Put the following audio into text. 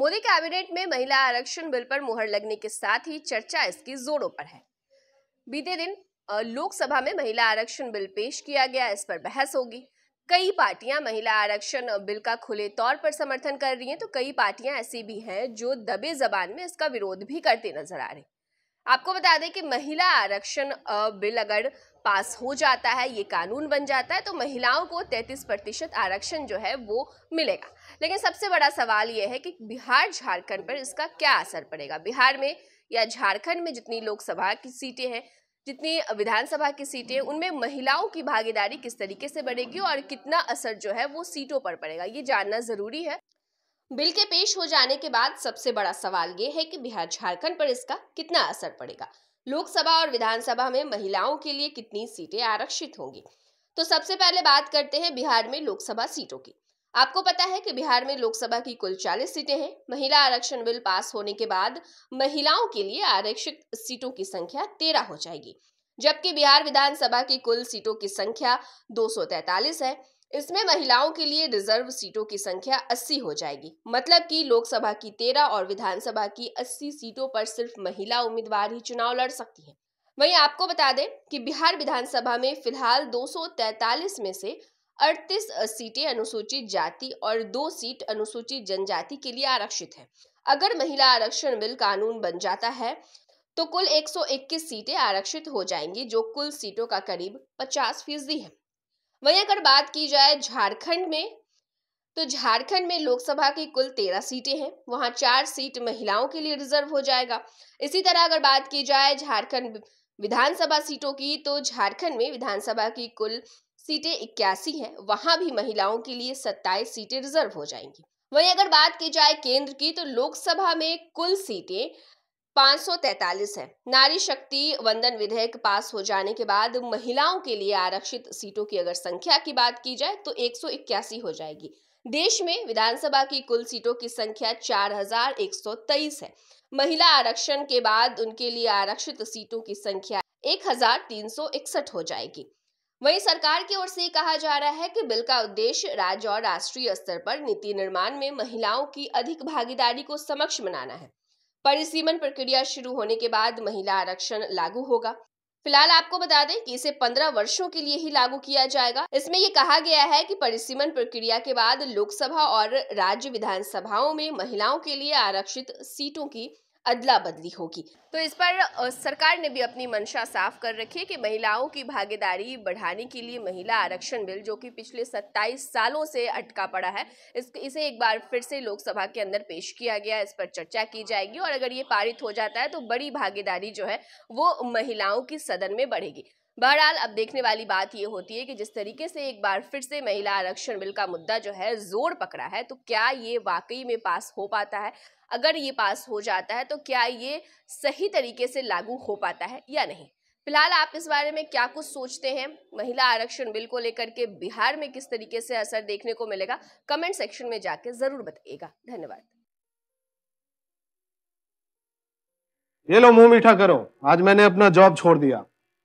Modi cabinet में महिला आरक्षण बिल पर मुहर लगने के साथ ही चर्चा इसकी जोरों पर है बीते दिन लोकसभा में महिला आरक्षण बिल पेश किया गया इस पर बहस होगी कई पार्टियां महिला आरक्षण बिल का खुले तौर पर समर्थन कर रही हैं तो कई पार्टियां ऐसी भी हैं जो दबे जबान में इसका विरोध भी करती नजर आ रही आपको बता दें कि महिला आरक्षण बिल अगर पास हो जाता है ये कानून बन जाता है तो महिलाओं को 33 प्रतिशत आरक्षण जो है वो मिलेगा लेकिन सबसे बड़ा सवाल ये है कि बिहार झारखंड पर इसका क्या असर पड़ेगा बिहार में या झारखंड में जितनी लोकसभा की सीटें हैं जितनी विधानसभा की सीटें उनमें महिलाओं की भागीदारी किस तरीके से बढ़ेगी और कितना असर जो है वो सीटों पर पड़ेगा ये जानना ज़रूरी है बिल के पेश हो जाने के बाद सबसे बड़ा सवाल ये है कि बिहार झारखंड पर इसका कितना असर पड़ेगा लोकसभा और विधानसभा में महिलाओं के लिए कितनी सीटें आरक्षित होंगी तो सबसे पहले बात करते हैं बिहार में लोकसभा सीटों की आपको पता है कि बिहार में लोकसभा की कुल चालीस सीटें हैं महिला आरक्षण बिल पास होने के बाद महिलाओं के लिए आरक्षित सीटों की संख्या तेरह हो जाएगी जबकि बिहार विधानसभा की कुल सीटों की संख्या दो है इसमें महिलाओं के लिए रिजर्व सीटों की संख्या 80 हो जाएगी मतलब कि लोकसभा की 13 और विधानसभा की 80 सीटों पर सिर्फ महिला उम्मीदवार ही चुनाव लड़ सकती हैं। वहीं आपको बता दें कि बिहार विधानसभा में फिलहाल 243 में से 38 सीटें अनुसूचित जाति और दो सीट अनुसूचित जनजाति के लिए आरक्षित है अगर महिला आरक्षण बिल कानून बन जाता है तो कुल 121 सीटें आरक्षित हो जाएंगी जो कुल सीटों का करीब 50 फीसदी है वहीं अगर बात की जाए झारखंड में तो झारखंड में लोकसभा की कुल तेरह सीटें हैं वहां चार सीट महिलाओं के लिए रिजर्व हो जाएगा इसी तरह अगर बात की जाए झारखंड विधानसभा सीटों की तो झारखंड में विधानसभा की कुल सीटें इक्यासी हैं वहां भी महिलाओं के लिए सत्ताईस सीटें रिजर्व हो जाएंगी वहीं अगर बात की जाए केंद्र की तो लोकसभा में कुल सीटें 543 है नारी शक्ति वंदन विधेयक पास हो जाने के बाद महिलाओं के लिए आरक्षित सीटों की अगर संख्या की बात की जाए तो एक हो जाएगी देश में विधानसभा की कुल सीटों की संख्या 4123 है महिला आरक्षण के बाद उनके लिए आरक्षित सीटों की संख्या 1361 हो जाएगी वहीं सरकार की ओर से कहा जा रहा है कि बिल का उद्देश्य राज्य और राष्ट्रीय स्तर पर नीति निर्माण में महिलाओं की अधिक भागीदारी को समक्ष बनाना है परिसीमन प्रक्रिया शुरू होने के बाद महिला आरक्षण लागू होगा फिलहाल आपको बता दें कि इसे पंद्रह वर्षों के लिए ही लागू किया जाएगा इसमें ये कहा गया है कि परिसीमन प्रक्रिया के बाद लोकसभा और राज्य विधानसभाओं में महिलाओं के लिए आरक्षित सीटों की अदला बदली होगी तो इस पर सरकार ने भी अपनी मंशा साफ कर रखी है कि महिलाओं की भागीदारी बढ़ाने के लिए महिला आरक्षण बिल जो कि पिछले 27 सालों से अटका पड़ा है इस, इसे एक बार फिर से लोकसभा के अंदर पेश किया गया इस पर चर्चा की जाएगी और अगर ये पारित हो जाता है तो बड़ी भागीदारी जो है वो महिलाओं की सदन में बढ़ेगी बहरहाल अब देखने वाली बात ये होती है कि जिस तरीके से एक बार फिर से महिला आरक्षण बिल का मुद्दा जो है जोर पकड़ा है तो क्या ये वाकई में पास हो पाता है अगर ये पास हो जाता है तो क्या ये सही तरीके से लागू हो पाता है या नहीं फिलहाल आप इस बारे में क्या कुछ सोचते हैं महिला आरक्षण बिल को लेकर के बिहार में किस तरीके से असर देखने को मिलेगा कमेंट सेक्शन में जाके जरूर बताइएगा धन्यवाद ये लो मुंह मीठा करो आज मैंने अपना जॉब छोड़ दिया